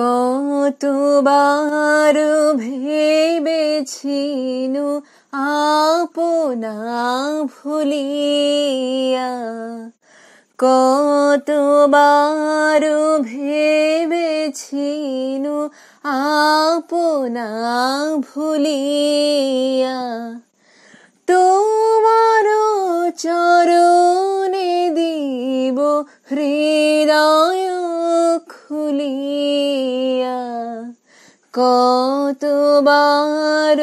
কতবার ভেবেছিনু আপনা ভুলিয়া কতবার ভেবেছিনু আপনা ভুলিয়া তোমার চরণে দিব হৃদয় কতবার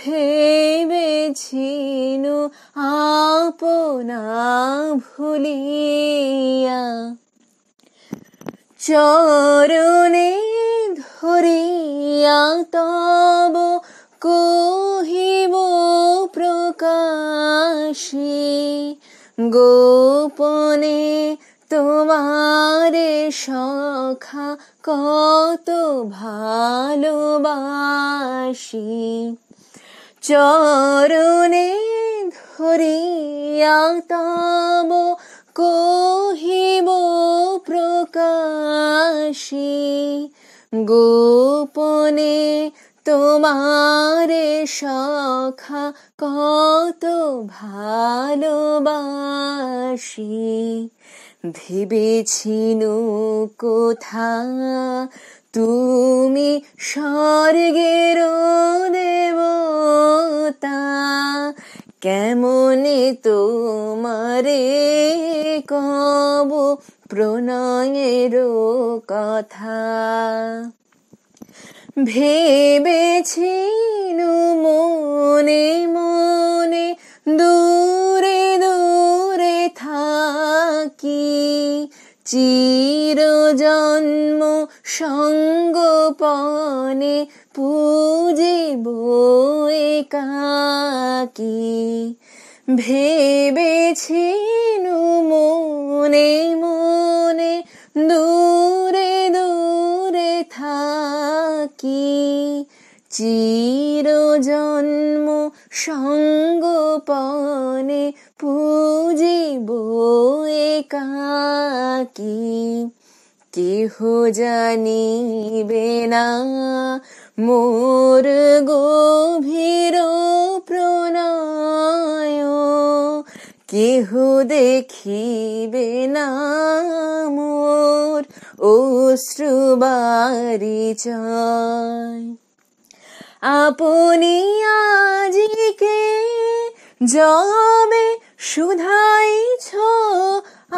ভেবেছিনু আপনা ভুলিয়া চরণে ধরিয়া তব কহিব প্রকাশী গোপনে তোমারে সখা কত ভালোবাসি চরণে ধরিয়া তব কহিব প্রকাশী গোপনে তোমারে সখা কত ভালোবাসি ভেবেছিন কোথা তুমি স্বর্গের দেবতা কেমনে তোমারে কব প্রণয়ের কথা ভেবেছিনু মনে মনে কি চির জন্ম সঙ্গপনে পূজিব একাকি ভেবেছিনু মনে মনে দূরে দূরে থাকি চির জন্ম পনে পুজিব একাকি কেহ জানিবে না মোর গভীর প্রণয় কেহ দেখিবে না মোর অশ্রুবারি চায় আপনি জমে জবে শুধাইছ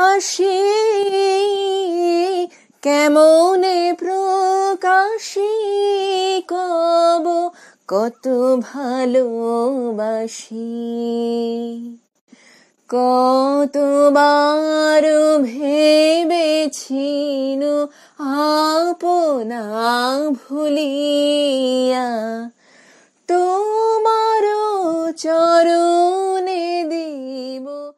আসি কেমনে প্রকাশি কব কত ভালোবাসি কতবার ভেবেছিনু আপনা ভুলিয়া চরণে দিব